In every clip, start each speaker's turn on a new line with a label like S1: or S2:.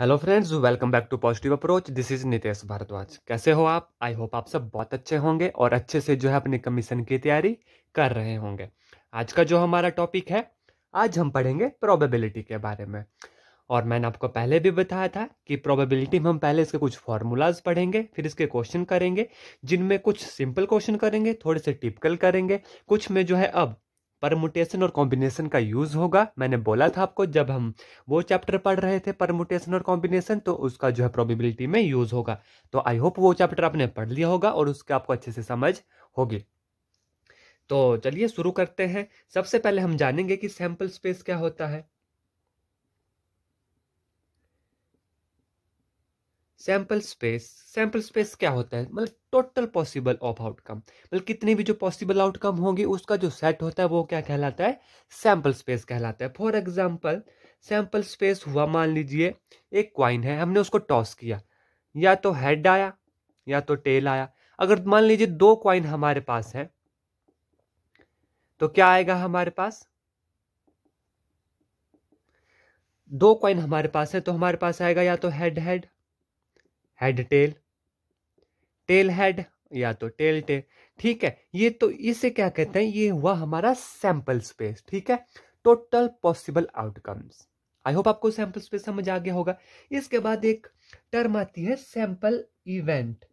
S1: hello friends welcome back to positive approach this is Nitesh Bhardwaj कैसे हो आप आई होप आप सब बहुत अच्छे होंगे और अच्छे से जो है अपने कमीशन की तैयारी कर रहे होंगे आज का जो हमारा टॉपिक है आज हम पढ़ेंगे प्रोबेबिलिटी के बारे में और मैंने आपको पहले भी बताया था कि प्रोबेबिलिटी में हम पहले इसके कुछ फॉर्मूलाज पढ़ेंगे फिर इसके क्वेश्चन करेंगे जिनमें कुछ सिंपल क्वेश्चन करेंगे थोड़े से टिपिकल करेंगे कुछ में जो है अब परमुटेशन और कॉम्बिनेशन का यूज़ होगा मैंने बोला था आपको जब हम वो चैप्टर पढ़ रहे थे परमुटेशन और कॉम्बिनेशन तो उसका जो है प्रोबेबिलिटी में यूज़ होगा तो आई होप वो चैप्टर आपने पढ़ लिया होगा और उसके आपको अच्छे से समझ होगी तो चलिए शुरू करते हैं सबसे पहले हम जानेंगे कि सैंपल स्पेस क्या होता है सैम्पल स्पेस सैम्पल स्पेस क्या होता है मतलब टोटल पॉसिबल ऑफ आउटकम मतलब कितने भी जो पॉसिबल आउटकम होंगे उसका जो सेट होता है वो क्या कहलाता है सैम्पल स्पेस कहलाता है फॉर एग्जाम्पल सैम्पल स्पेस हुआ मान लीजिए एक क्वाइन है हमने उसको टॉस किया या तो हेड आया या तो टेल आया अगर मान लीजिए दो क्वाइन हमारे पास है तो क्या आएगा हमारे पास दो क्वाइन हमारे पास है तो हमारे पास आएगा या तो head head head tail tail head या तो टेल टेल ठीक है ये तो इसे क्या कहते हैं ये हुआ हमारा सैंपल स्पेस ठीक है total possible outcomes I hope आपको सैंपल स्पेस समझ आ गया होगा इसके बाद एक टर्म आती है सैंपल इवेंट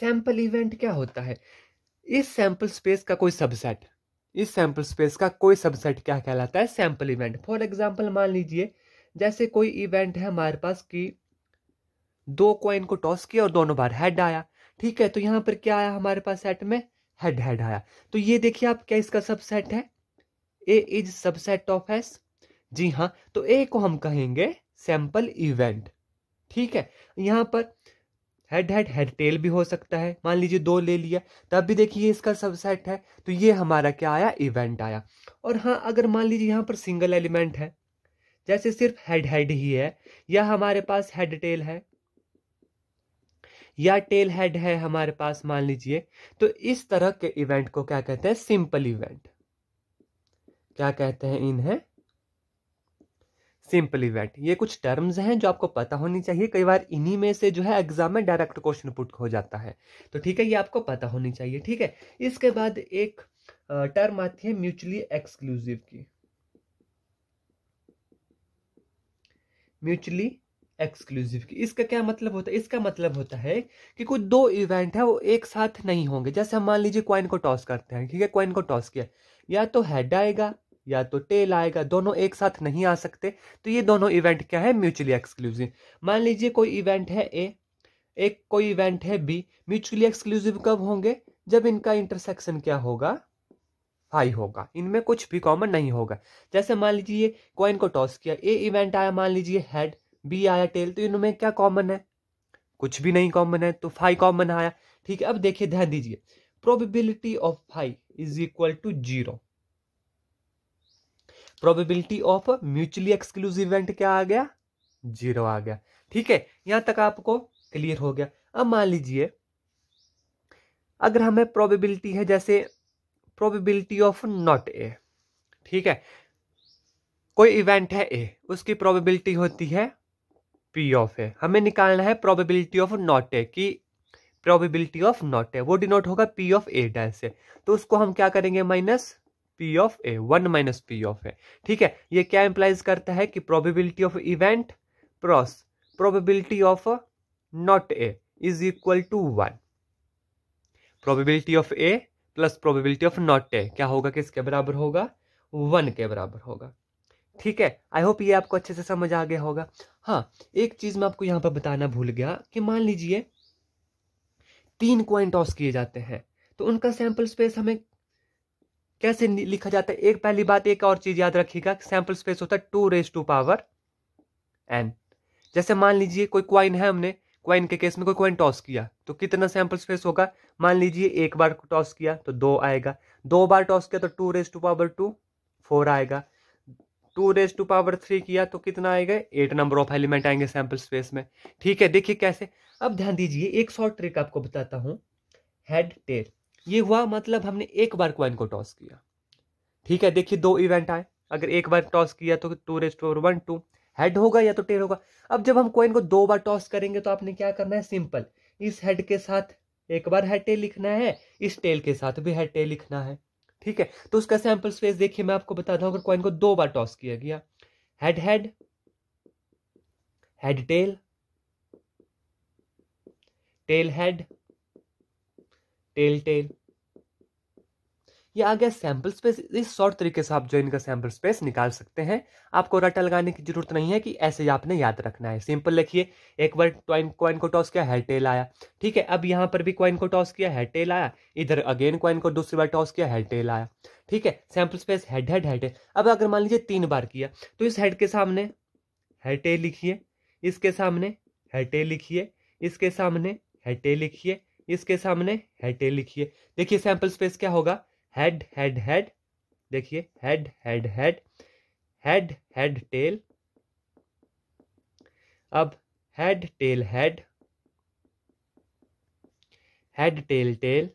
S1: सैंपल इवेंट क्या होता है इस सैंपल स्पेस का कोई सबसेट इस सैंपल स्पेस का कोई सबसेट क्या कहलाता है सैंपल इवेंट फॉर एग्जाम्पल मान लीजिए जैसे कोई इवेंट है हमारे पास की दो कॉइन को टॉस किया और दोनों बार हेड आया ठीक है तो यहाँ पर क्या आया हमारे पास सेट में हेड हेड आया तो ये देखिए आप क्या इसका सबसेट है A is subset of S जी हाँ तो ए को हम कहेंगे सैंपल इवेंट ठीक है यहां पर हेड हेड हेड टेल भी हो सकता है मान लीजिए दो ले लिया तब भी देखिए इसका सबसेट है तो ये हमारा क्या आया इवेंट आया और हाँ अगर मान लीजिए यहां पर सिंगल एलिमेंट है जैसे सिर्फ हेड हेड ही है या हमारे पास हेड टेल है या टेल हेड है हमारे पास मान लीजिए तो इस तरह के इवेंट को क्या कहते हैं सिंपल इवेंट क्या कहते हैं इन्हें सिंपल इवेंट ये कुछ टर्म्स हैं जो आपको पता होनी चाहिए कई बार इन्हीं में से जो है एग्जाम में डायरेक्ट क्वेश्चन पुट हो जाता है तो ठीक है ये आपको पता होनी चाहिए ठीक है इसके बाद एक टर्म आती है म्यूचुअली एक्सक्लूसिव की म्यूचुअली एक्सक्लूसिव की इसका क्या मतलब होता है इसका मतलब होता है कि कोई दो इवेंट है वो एक साथ नहीं होंगे जैसे हम मान लीजिए क्वाइन को टॉस करते हैं ठीक है क्वाइन को टॉस किया या तो हेड आएगा या तो टेल आएगा दोनों एक साथ नहीं आ सकते तो ये दोनों इवेंट क्या है म्यूचुअली एक्सक्लूसिव मान लीजिए कोई इवेंट है ए एक कोई इवेंट है बी म्यूचुअली एक्सक्लूसिव कब होंगे जब इनका इंटरसेक्शन क्या होगा फाइव होगा इनमें कुछ भी कॉमन नहीं होगा जैसे मान लीजिए क्वाइन को टॉस किया ए इवेंट आया मान लीजिए हेड बी आया टेल तो इनमें क्या कॉमन है कुछ भी नहीं कॉमन है तो फाइव कॉमन आया ठीक है अब देखिए ध्यान दीजिए probability of five is equal to zero probability of mutually exclusive event क्या आ गया जीरो आ गया ठीक है यहां तक आपको क्लियर हो गया अब मान लीजिए अगर हमें प्रोबेबिलिटी है जैसे प्रोबेबिलिटी ऑफ नॉट ए ठीक है कोई इवेंट है ए उसकी प्रोबेबिलिटी होती है पी ऑफ है हमें निकालना है प्रोबेबिलिटी ऑफ नॉट ए की प्रोबेबिलिटी ऑफ नॉट ए वो डिनोट होगा पी ऑफ ए डैश से तो उसको हम क्या करेंगे minus P of A one minus P of A ठीक है ये क्या इंप्लाइज करता है कि probability of event plus probability of not A is equal to one probability of A plus probability of not A क्या होगा किसके बराबर होगा वन के बराबर होगा ठीक है आई होप ये आपको अच्छे से समझ आ गया होगा हाँ एक चीज़ मैं आपको यहाँ पर बताना भूल गया कि मान लीजिए तीन क्वाइन टॉस किए जाते हैं तो उनका सैंपल स्पेस हमें कैसे लिखा जाता है एक पहली बात एक और चीज़ याद रखिएगा सैंपल स्पेस होता है two raise to power N जैसे मान लीजिए कोई क्वाइन है हमने क्वाइन के केस में कोई क्वाइन टॉस किया तो कितना सैंपल स्पेस होगा मान लीजिए एक बार टॉस किया तो दो आएगा दो बार टॉस किया तो two raise to power two four आएगा two raise to power three किया तो कितना आएगा एट नंबर ऑफ एलिमेंट आएंगे सैम्पल स्पेस में ठीक है देखिए कैसे अब ध्यान दीजिए एक शॉर्ट ट्रिक आपको बताता हूँ हेड टेल ये हुआ मतलब हमने एक बार क्वाइन को टॉस किया ठीक है देखिए दो इवेंट आए अगर एक बार टॉस किया तो two raise to one two head होगा या तो टेल होगा अब जब हम क्वाइन को दो बार टॉस करेंगे तो आपने क्या करना है सिंपल इस हेड के साथ एक बार हेड टेल लिखना है इस टेल के साथ भी हेड टेल लिखना है ठीक है तो उसका सैंपल स्पेस देखिए मैं आपको बता दूं अगर कॉइन को दो बार टॉस किया गया head head head tail tail head tail tail ये आ गया सैम्पल स्पेस इस शॉर्ट तरीके से आप जो इनका सैम्पल स्पेस निकाल सकते हैं आपको रटा लगाने की जरूरत नहीं है कि ऐसे ही आपने याद रखना है सिंपल लिखिए एक बार क्वाइन क्वाइन को टॉस किया है टेल आया ठीक है अब यहाँ पर भी क्वाइन को टॉस किया है टेल आया इधर अगेन क्वाइन को दूसरी बार टॉस किया है टेल आया ठीक है sample space head head head है अब अगर मान लीजिए तीन बार किया तो इस हेड के सामने है टेल लिखिए इसके सामने है टेल लिखिए इसके सामने है टेल लिखिए इसके सामने हेटे लिखिए देखिए सैंपल स्पेस क्या होगा हेड हेड हेड देखिए head head head head head tail अब head tail head head tail tail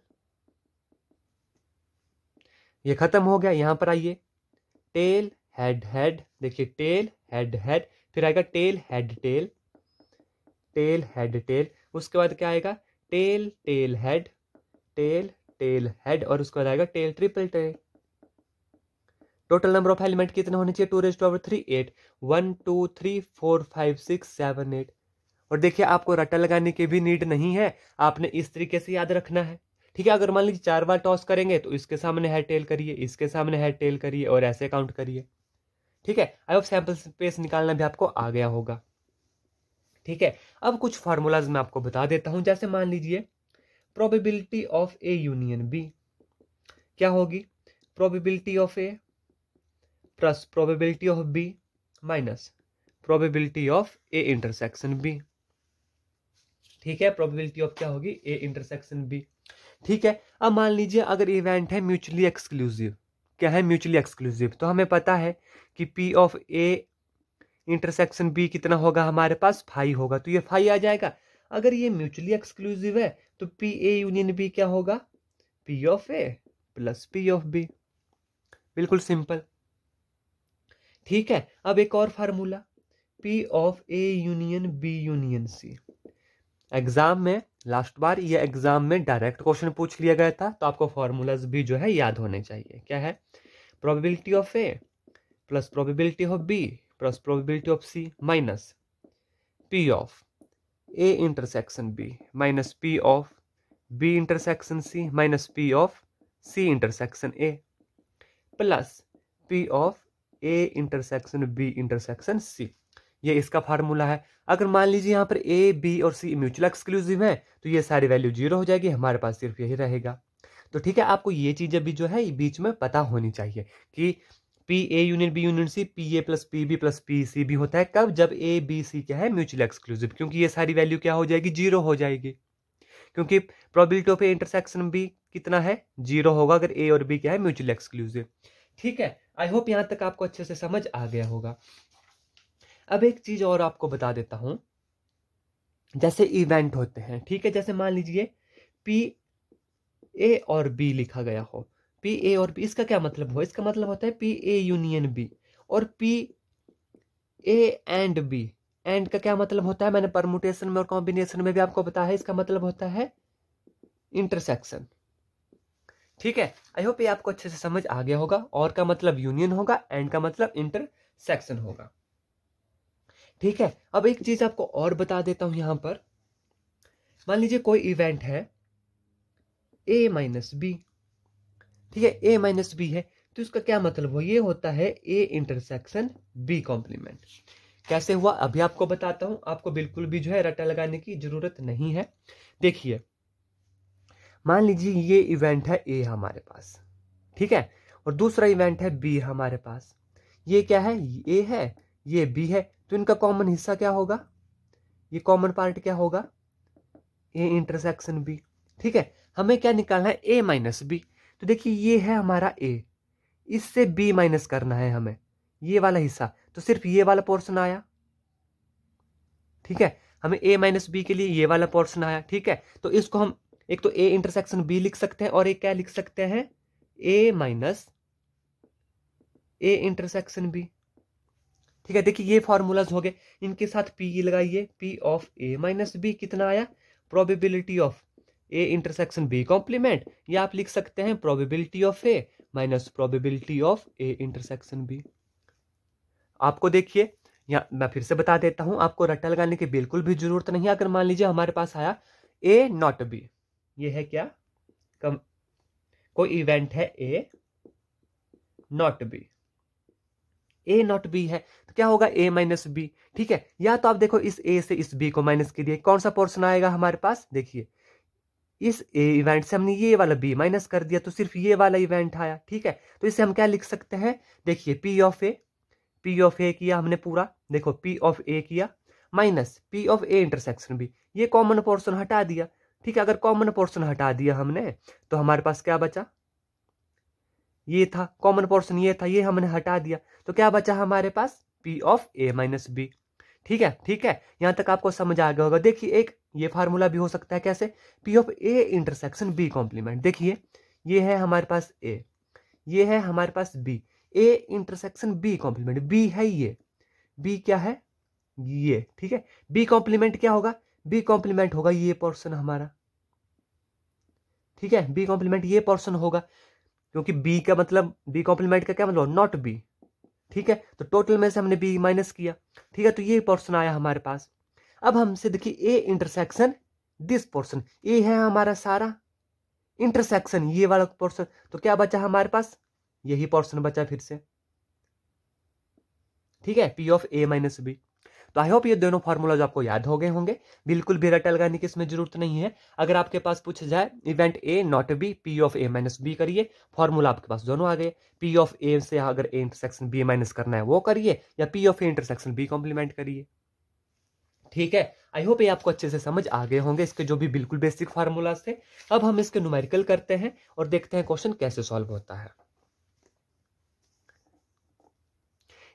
S1: ये खत्म हो गया यहां पर आइए टेल हेड हेड देखिए टेल हेड हेड फिर आएगा tail head tail tail head tail उसके बाद क्या आएगा tail tail head tail tail head और उसके बाद आएगा tail triple tail total number of element कितने होने चाहिए two raise to our three eight one two three four five six seven eight और देखिए आपको रट्टा लगाने की भी नीड नहीं है आपने इस तरीके से याद रखना है ठीक है अगर मान लीजिए चार बार टॉस करेंगे तो इसके सामने हेड टेल करिए इसके सामने हेड टेल करिए और ऐसे काउंट करिए ठीक है आई होप सैंपल स्पेस निकालना भी आपको आ गया होगा ठीक है अब कुछ फार्मूलाज मैं आपको बता देता हूं जैसे मान लीजिए probability of A union B क्या होगी probability of A plus probability of B minus probability of A intersection B ठीक है प्रोबेबिलिटी ऑफ क्या होगी ए इंटरसेक्शन बी ठीक है अब मान लीजिए अगर इवेंट है म्यूचुअली एक्सक्लूसिव क्या है म्यूचुअली एक्सक्लूसिव तो हमें पता है कि P of A intersection B कितना होगा हमारे पास फाइव होगा तो ये फाइव आ जाएगा अगर ये म्यूचुअली एक्सक्लूसिव है तो पी ए यूनियन बी क्या होगा P of A plus P of B बिल्कुल सिंपल ठीक है अब एक और formula P of A union B union C exam में लास्ट बार ये एग्जाम में डायरेक्ट क्वेश्चन पूछ लिया गया था तो आपको फॉर्मूलाज भी जो है याद होने चाहिए क्या है probability of A plus probability of B plus probability of C minus P of A intersection B minus P of B intersection C minus P of C intersection A plus P of A intersection B intersection C ये इसका formula है अगर मान लीजिए यहाँ पर A B और सी mutual exclusive है तो ये सारी वैल्यू जीरो हो जाएगी हमारे पास सिर्फ यही रहेगा तो ठीक है आपको ये चीज़ अभी जो है बीच में पता होनी चाहिए कि P A union B union C P A plus P B plus P C भी होता है कब जब ए बी सी क्या है म्यूचुअल एक्सक्लूसिव क्योंकि ये सारी वैल्यू क्या हो जाएगी जीरो हो जाएगी क्योंकि प्रोबेबिलिटी ऑफ इंटरसेक्शन बी कितना है जीरो होगा अगर ए और बी क्या है म्यूचुअल एक्सक्लूसिव ठीक है आई होप यहाँ तक आपको अच्छे से समझ आ गया होगा अब एक चीज़ और आपको बता देता हूँ जैसे इवेंट होते हैं ठीक है जैसे मान लीजिए पी ए और बी लिखा गया हो पी ए और बी इसका क्या मतलब हुआ इसका मतलब होता है पी ए यूनियन बी और P A and B and का क्या मतलब होता है मैंने परमुटेशन में और कॉम्बिनेशन में भी आपको बताया है इसका मतलब होता है इंटरसेक्शन ठीक है आई होप ये आपको अच्छे से समझ आ गया होगा और का मतलब यूनियन होगा एंड का मतलब इंटरसेक्शन होगा ठीक है अब एक चीज आपको और बता देता हूं यहां पर मान लीजिए कोई इवेंट है ए माइनस बी ठीक है ए माइनस बी है तो इसका क्या मतलब हुआ ये होता है ए इंटरसेक्शन बी कॉम्प्लीमेंट कैसे हुआ अभी आपको बताता हूं आपको बिल्कुल भी जो है रटा लगाने की जरूरत नहीं है देखिए मान लीजिए ये इवेंट है ए हमारे पास ठीक है और दूसरा इवेंट है बी हमारे पास ये क्या है ए है ये बी है तो इनका कॉमन हिस्सा क्या होगा ये कॉमन पार्ट क्या होगा ए इंटरसेक्शन बी ठीक है हमें क्या निकालना है ए माइनस बी तो देखिए ये है हमारा ए इससे बी माइनस करना है हमें ये वाला हिस्सा तो सिर्फ ये वाला पोर्शन आया ठीक है हमें ए माइनस बी के लिए ये वाला पोर्शन आया ठीक है तो इसको हम एक तो ए इंटरसेक्शन बी लिख सकते हैं और एक क्या लिख सकते हैं A minus A intersection B ठीक है देखिए ये फॉर्मूलाज हो गए इनके साथ पी लगाइए P of A minus B कितना आया probability of A intersection B complement या आप लिख सकते हैं probability of A minus probability of A intersection B आपको देखिए या मैं फिर से बता देता हूं आपको रट्टा लगाने की बिल्कुल भी जरूरत नहीं अगर मान लीजिए हमारे पास आया ए नॉट बी ये है क्या कम कोई इवेंट है A not B A not B है तो क्या होगा ए माइनस बी ठीक है या तो आप देखो इस ए से इस बी को माइनस कीजिए कौन सा पोर्शन आएगा हमारे पास देखिए इस इवेंट से हमने ये वाला बी माइनस कर दिया तो सिर्फ ये वाला इवेंट आया ठीक है तो इसे हम क्या लिख सकते हैं देखिए P of A P of A किया हमने पूरा देखो पी ऑफ ए किया minus P of A intersection B ये कॉमन पोर्सन हटा दिया ठीक है अगर कॉमन पोर्सन हटा दिया हमने तो हमारे पास क्या बचा ये था कॉमन पोर्सन ये था ये हमने हटा दिया तो क्या बचा हमारे पास P of A minus B ठीक है ठीक है यहां तक आपको समझ आ गया होगा देखिए एक ये फार्मूला भी हो सकता है कैसे P of A intersection B complement देखिए ये है हमारे पास ए ये है हमारे पास B A intersection B complement B है ये बी क्या है ये ठीक है बी कॉम्प्लीमेंट क्या होगा बी कॉम्प्लीमेंट होगा ये पोर्सन हमारा ठीक है बी कॉम्प्लीमेंट ये पोर्सन होगा क्योंकि बी का मतलब बी कॉम्प्लीमेंट का क्या मतलब नॉट बी ठीक है तो टोटल में से हमने बी माइनस किया ठीक है तो ये पोर्सन आया हमारे पास अब हमसे देखिए A intersection this portion A है हमारा सारा इंटरसेक्शन ये वाला पोर्सन तो क्या बचा हमारे पास यही पोर्सन बचा फिर से ठीक है P of A minus B तो आई होप ये दोनों फार्मूलाज आपको याद हो गए होंगे बिल्कुल भी रटा लगाने की इसमें जरूरत नहीं है अगर आपके पास पूछ जाए event A not B P of A minus B करिए फॉर्मूला आपके पास दोनों आ गए पी ऑफ ए से अगर ए इंटरसेक्शन बी माइनस करना है वो करिए या P of A intersection B complement करिए ठीक है आई होप ये आपको अच्छे से समझ आ गए होंगे इसके जो भी बिल्कुल बेसिक फार्मूलाज थे अब हम इसके न्यूमेरिकल करते हैं और देखते हैं क्वेश्चन कैसे सॉल्व होता है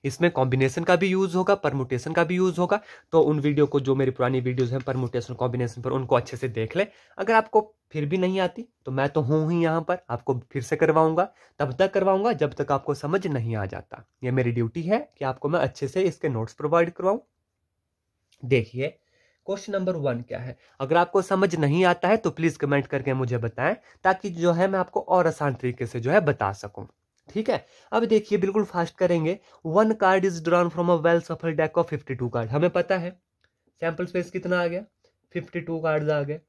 S1: इसमें कॉम्बिनेशन का भी यूज होगा परमुटेशन का भी यूज होगा तो उन वीडियो को जो मेरी पुरानी वीडियोस हैं परमुटेशन कॉम्बिनेशन पर उनको अच्छे से देख लें अगर आपको फिर भी नहीं आती तो मैं तो हूँ ही यहां पर आपको फिर से करवाऊंगा तब तक करवाऊंगा जब तक आपको समझ नहीं आ जाता यह मेरी ड्यूटी है कि आपको मैं अच्छे से इसके नोट्स प्रोवाइड करवाऊँ देखिए क्वेश्चन नंबर वन क्या है अगर आपको समझ नहीं आता है तो प्लीज कमेंट करके मुझे बताएं ताकि जो है मैं आपको और आसान तरीके से जो है बता सकूं ठीक है अब देखिए बिल्कुल फास्ट करेंगे one card is drawn from a well shuffled deck of fifty two card हमें पता है सैंपल स्पेस कितना आ गया फिफ्टी टू कार्ड आ गए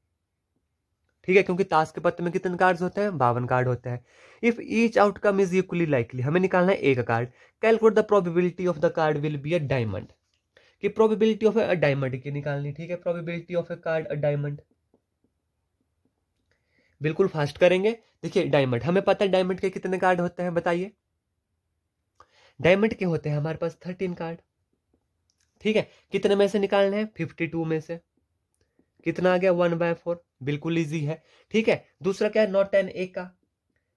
S1: ठीक है क्योंकि ताश के पत्ते में कितने कार्ड होते हैं बावन कार्ड होते हैं if each outcome is equally likely हमें निकालना है एक card calculate the probability of the card will be a diamond कि प्रोबेबिलिटी ऑफ अ डायमंड की निकालनी ठीक है probability of a card a diamond बिल्कुल फास्ट करेंगे देखिए डायमंड हमें पता है डायमंड के कितने कार्ड होते हैं बताइए डायमंड के होते हैं हमारे पास थर्टीन कार्ड ठीक है कितने में से निकालने हैं फिफ्टी टू में से कितना आ गया वन बाय फोर बिल्कुल इजी है ठीक है दूसरा क्या है नॉट एन एक का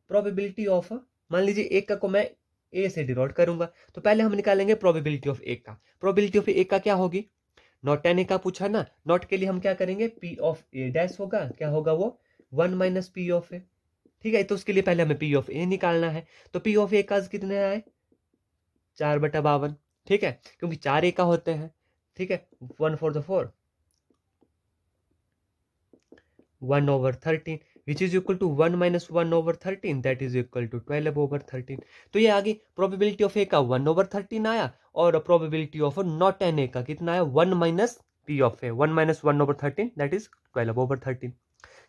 S1: प्रोबेबिलिटी ऑफ मान लीजिए एक का को मैं ए से डिनोट करूंगा तो पहले हम निकालेंगे प्रोबेबिलिटी ऑफ ए का प्रोबेबिलिटी ऑफ ए का क्या होगी नॉट एन ए का पूछा ना नॉट के लिए हम क्या करेंगे पी ऑफ ए डैश होगा क्या होगा वो one minus P of A ठीक है तो उसके लिए पहले हमें पी ऑफ ए निकालना है तो पी ऑफ ए का कितने आए चार बटा बावन ठीक है क्योंकि चार ए का होते हैं ठीक है one four the four one over thirteen which is equal to one minus one over thirteen that is equal to twelve over thirteen तो ये आगे प्रोबेबिलिटी ऑफ ए का वन ओवर थर्टीन आया और probability of not an A का कितना आया one minus P of A one minus one over thirteen that is twelve over thirteen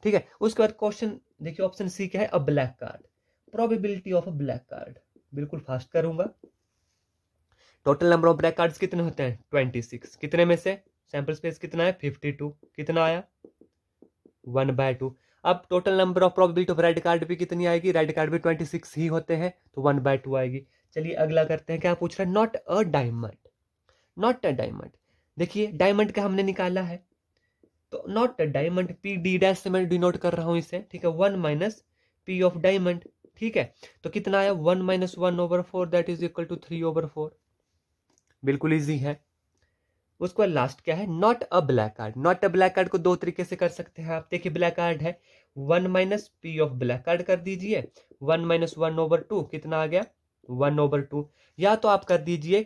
S1: ठीक है उसके बाद क्वेश्चन देखिए ऑप्शन सी क्या है a black card probability of a black card बिल्कुल फास्ट करूंगा total number of black cards कितने होते हैं ट्वेंटी सिक्स कितने में से सैंपल स्पेस कितना है फिफ्टी टू कितना आया वन बाय टू अब total number of probability of red card भी कितनी आएगी रेड कार्ड भी ट्वेंटी सिक्स ही होते हैं तो वन बाय टू आएगी चलिए अगला करते हैं क्या पूछ रहा है not a diamond not a diamond देखिए डायमंड का हमने निकाला है तो not a diamond P D dash से मैं डिनोट कर रहा हूं इसे ठीक है one minus P of diamond ठीक है तो कितना आया one minus one over four that is equal to three over four बिल्कुल ईजी है उसके बाद लास्ट क्या है not a black card not a black card को दो तरीके से कर सकते हैं आप देखिए ब्लैक कार्ड है one minus P of black card कर दीजिए one minus one over two कितना आ गया वन ओवर टू या तो आप कर दीजिए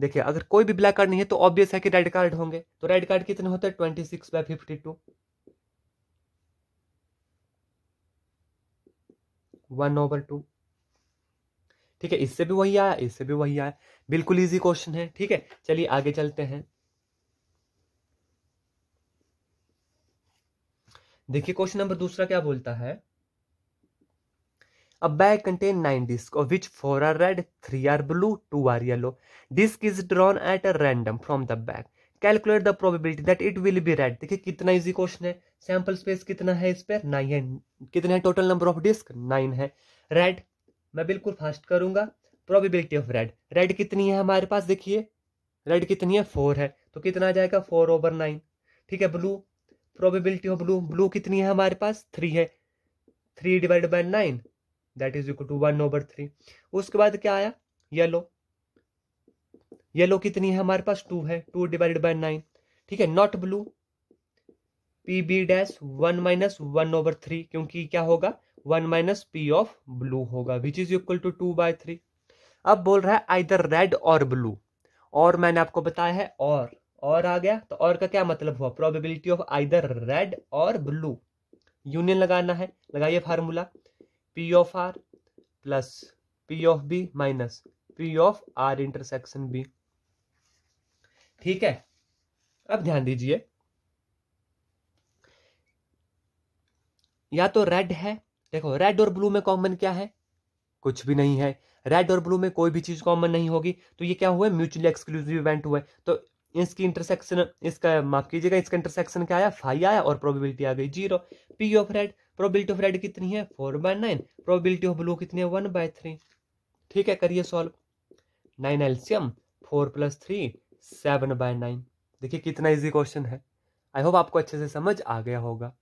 S1: देखिए अगर कोई भी ब्लैक कार्ड नहीं है तो ऑब्वियस है कि रेड कार्ड होंगे तो रेड कार्ड कितने होते हैं twenty six by fifty two one over two ठीक है इससे भी वही आया इससे भी वही आया बिल्कुल इजी क्वेश्चन है ठीक है चलिए आगे चलते हैं देखिए क्वेश्चन नंबर दूसरा क्या बोलता है A bag contains nine discs, which four are red three are blue two are yellow disc is drawn at a random from the bag calculate the probability that it will be red देखिए कितना easy question है sample space कितना है इस पर nine है कितने हैं total number of disc nine है रेड मैं बिल्कुल फास्ट करूंगा प्रोबेबिलिटी ऑफ रेड रेड कितनी है हमारे पास देखिए रेड कितनी है फोर है तो कितना आ जाएगा फोर ओवर नाइन ठीक है blue probability of blue blue कितनी है हमारे पास थ्री है three divide by nine that is equal to one over three उसके बाद क्या आया येलो येलो कितनी है हमारे पास टू है टू डिवाइड बाय नाइन ठीक है not blue P B dash one minus one over three क्योंकि क्या होगा one minus P of blue होगा which is equal to two by three अब बोल रहा है आइदर रेड और ब्लू और मैंने आपको बताया है और और आ गया तो और का क्या मतलब हुआ प्रोबेबिलिटी ऑफ आइदर रेड और ब्लू यूनियन लगाना है लगाइए formula P of R plus P of B minus P of R intersection B ठीक है अब ध्यान दीजिए या तो रेड है देखो रेड और ब्लू में कॉमन क्या है कुछ भी नहीं है रेड और ब्लू में कोई भी चीज कॉमन नहीं होगी तो ये क्या हुआ म्यूचुअली एक्सक्लूसिव इवेंट हुआ तो इसकी इंटरसेक्शन इसका माफ कीजिएगा इसका इंटरसेक्शन क्या आया फाइव आया और प्रोबेबिलिटी आ गई zero P of red probability of red कितनी है four by nine probability of blue कितनी है वन बाय थ्री ठीक है करिए solve nine LCM four plus three seven by nine देखिए कितना इजी क्वेश्चन है आई होप आपको अच्छे से समझ आ गया होगा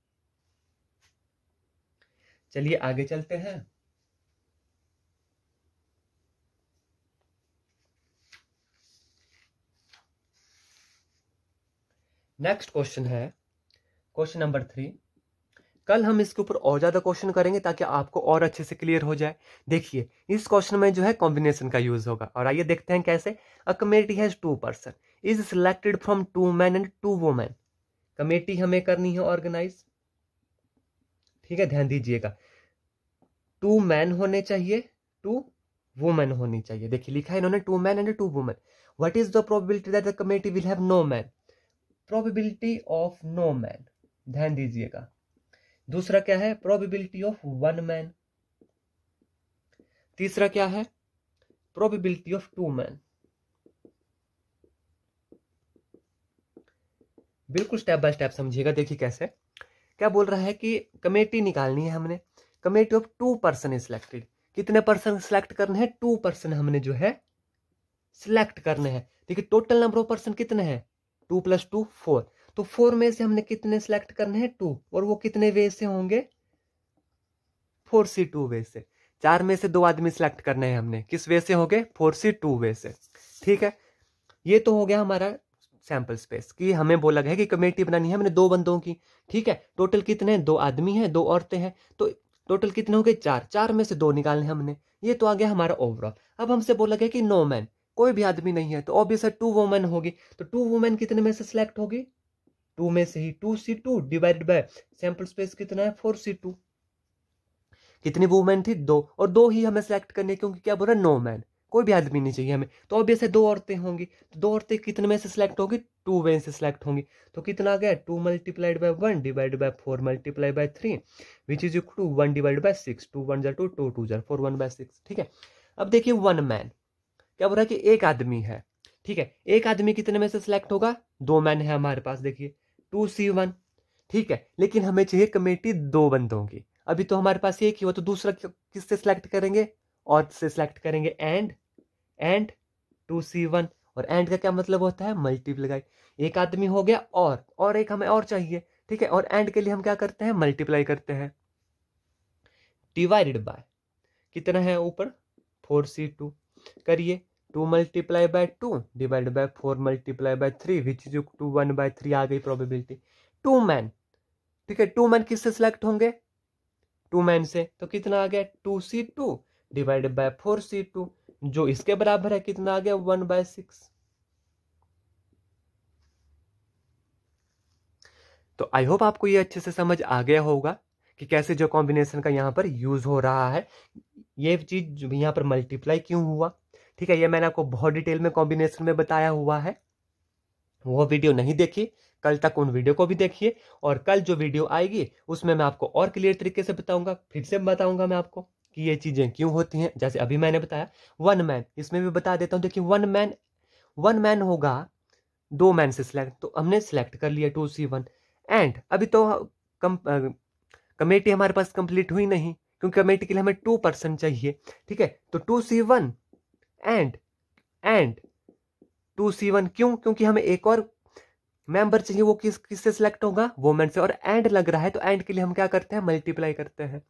S1: चलिए आगे चलते हैं नेक्स्ट क्वेश्चन है क्वेश्चन नंबर थ्री कल हम इसके ऊपर और ज़्यादा क्वेश्चन करेंगे ताकि आपको और अच्छे से क्लियर हो जाए देखिए इस क्वेश्चन में जो है कॉम्बिनेशन का यूज़ होगा और आइए देखते हैं कैसे a committee has two person is selected from two man and two woman committee हमें करनी है ऑर्गेनाइज ठीक है ध्यान दीजिएगा टू मैन होने चाहिए टू वुमेन होनी चाहिए देखिए लिखा है इन्होंने two man and two women what is the probability that the committee will have no man probability of no man ध्यान दीजिएगा दूसरा क्या है प्रोबेबिलिटी ऑफ वन मैन तीसरा क्या है प्रोबेबिलिटी ऑफ टू मैन बिल्कुल स्टेप बाय स्टेप समझिएगा देखिए कैसे क्या बोल रहा है कि कमेटी निकालनी है हमने committee of two person is selected कितने पर्सन सिलेक्ट करने हैं टू पर्सन हमने जो है सिलेक्ट करने हैं देखिए टोटल नंबर ऑफ पर्सन कितने हैं टू प्लस टू फोर तो फोर में से हमने कितने सेलेक्ट करने हैं टू और वो कितने वे से होंगे फोर सी टू वे से चार में से दो आदमी सेलेक्ट करने हैं हमने किस वे से हो गए फोर सी टू वे से ठीक है ये तो हो गया हमारा सैंपल स्पेस कि हमें बोला गया है कि कमेटी बनानी है हमने दो बंदों की ठीक है टोटल कितने दो आदमी हैं दो औरतें हैं तो टोटल कितने हो गए चार चार में से दो निकालने हमने ये तो आ गया हमारा ओवरऑल अब हमसे बोला गया कि नो मैन कोई भी आदमी नहीं है तो ऑब्वियस है टू वुमेन होगी तो टू वुमेन कितने में से सिलेक्ट होगी टू में से ही two C two divided by sample space कितना है फोर सी टू कितनी वुमेन थी दो और दो ही हमें सेलेक्ट करने क्योंकि क्या बोल रहा है नो मैन कोई भी आदमी नहीं चाहिए हमें तो ऑब्वियस है दो औरतें होंगी तो दो औरतें कितने में से सिलेक्ट होगी टू में से सिलेक्ट होंगी तो कितना आ गया two multiplied by one divide by four multiply by three which is equal to one divide by six two one जर टू टू टू जर फोर वन बाय सिक्स ठीक है अब देखिए वन मैन क्या बोल रहा है कि एक आदमी है ठीक है एक आदमी कितने में से सिलेक्ट होगा दो मैन है हमारे पास देखिए टू सी वन ठीक है लेकिन हमें चाहिए कमेटी दो बंदों की अभी तो हमारे पास एक ही हुआ तो दूसरा किससे सिलेक्ट करेंगे और से सिलेक्ट करेंगे and and two C one और एंड का क्या मतलब होता है मल्टीप्लाई एक आदमी हो गया और और एक हमें और चाहिए ठीक है और एंड के लिए हम क्या करते हैं मल्टीप्लाई करते हैं डिवाइडेड बाय कितना है ऊपर फोर सी टू करिए two multiply by two divide by four multiply by three which is two one by three आ गई प्रोबेबिलिटी टू मैन ठीक है टू मैन किससे सिलेक्ट होंगे टू मैन से तो कितना आ गया two C two divide by four C two जो इसके बराबर है कितना आ गया वन बाय सिक्स तो आई होप आपको ये अच्छे से समझ आ गया होगा कि कैसे जो कॉम्बिनेशन का यहां पर यूज हो रहा है ये चीज यहां पर मल्टीप्लाई क्यों हुआ ठीक है ये मैंने आपको बहुत डिटेल में कॉम्बिनेशन में बताया हुआ है वो वीडियो नहीं देखी कल तक उन वीडियो को भी देखिए और कल जो वीडियो आएगी उसमें मैं आपको और क्लियर तरीके से बताऊंगा फिर से बताऊंगा मैं आपको कि ये चीज़ें क्यों होती हैं जैसे अभी मैंने बताया वन मैन इसमें भी बता देता हूं देखिए वन मैन वन मैन होगा दो मैन से सिलेक्ट तो हमने सिलेक्ट कर लिया टू सी वन एंड अभी तो कम कमेटी हमारे पास कंप्लीट हुई नहीं क्योंकि कमेटी के लिए हमें टू पर्सन चाहिए ठीक है तो two C one and and two C one क्यों क्योंकि हमें एक और मेंबर चाहिए वो किस किससे सिलेक्ट होगा वोमेन से और एंड लग रहा है तो एंड के लिए हम क्या करते हैं मल्टीप्लाई करते हैं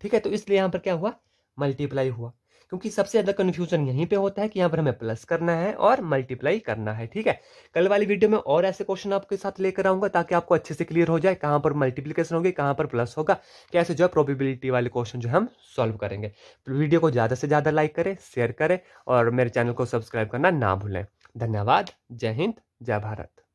S1: ठीक है तो इसलिए यहां पर क्या हुआ मल्टीप्लाई हुआ क्योंकि सबसे ज़्यादा कन्फ्यूजन यहीं पे होता है कि यहाँ पर हमें प्लस करना है और मल्टीप्लाई करना है ठीक है कल वाली वीडियो में और ऐसे क्वेश्चन आपके साथ लेकर आऊंगा ताकि आपको अच्छे से क्लियर हो जाए कहाँ पर मल्टीप्लीकेशन होगी कहाँ पर प्लस होगा कैसे जो है प्रोबिबिलिटी वाले क्वेश्चन जो हम सॉल्व करेंगे वीडियो को ज़्यादा से ज़्यादा लाइक करें शेयर करें और मेरे चैनल को सब्सक्राइब करना ना भूलें धन्यवाद जय हिंद जय भारत